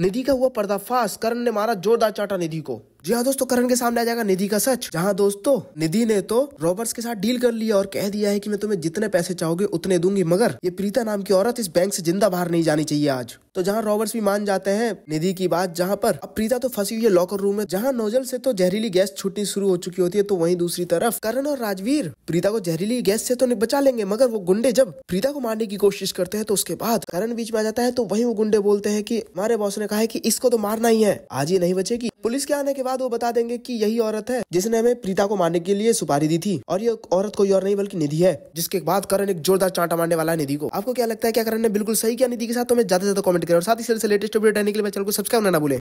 निधि का हुआ पर्दाफाश करण ने मारा जोरदार चाटा निधि को जी हाँ दोस्तों करण के सामने आ जाएगा निधि का सच जहाँ दोस्तों निधि ने तो रॉबर्ट्स के साथ डील कर लिया और कह दिया है कि मैं तुम्हें जितने पैसे चाहोगे उतने दूंगी मगर ये प्रीता नाम की औरत इस बैंक से जिंदा बाहर नहीं जानी चाहिए आज तो जहाँ रॉबर्ट्स भी मान जाते हैं निधि की बात जहाँ पर अब प्रीता तो फंसी हुई है लॉकर रूम में जहाँ नोजल से तो जहरीली गैस छूटनी शुरू हो चुकी होती है तो वहीं दूसरी तरफ करण और राजवीर प्रीता को जहरीली गैस से तो बचा लेंगे मगर वो गुंडे जब प्रीता को मारने की कोशिश करते हैं तो उसके बाद करण बीच में आ जाता है तो वही वो गुंडे बोलते हैं की हमारे बॉस ने कहा है की इसको तो मारना ही है आज ये नहीं बचेगी पुलिस के आने के बाद वो बता देंगे की यही औरत है जिसने हमें प्रीता को मारने के लिए सुपारी दी थी और ये औरत कोई और नहीं बल्कि निधि है जिसके बाद करण एक जोरदार चांटा मारने वाला है निधि को आपको क्या लगता है क्या करण ने बिल्कुल सही किया निधि के साथ तो मैं ज्यादा ज्यादा कॉमेंट कमेंट करें और साथ ही से लेटेस्ट अपडेट रहने के लिए मैं चैनल को सब्सक्राइब करना ना भूलें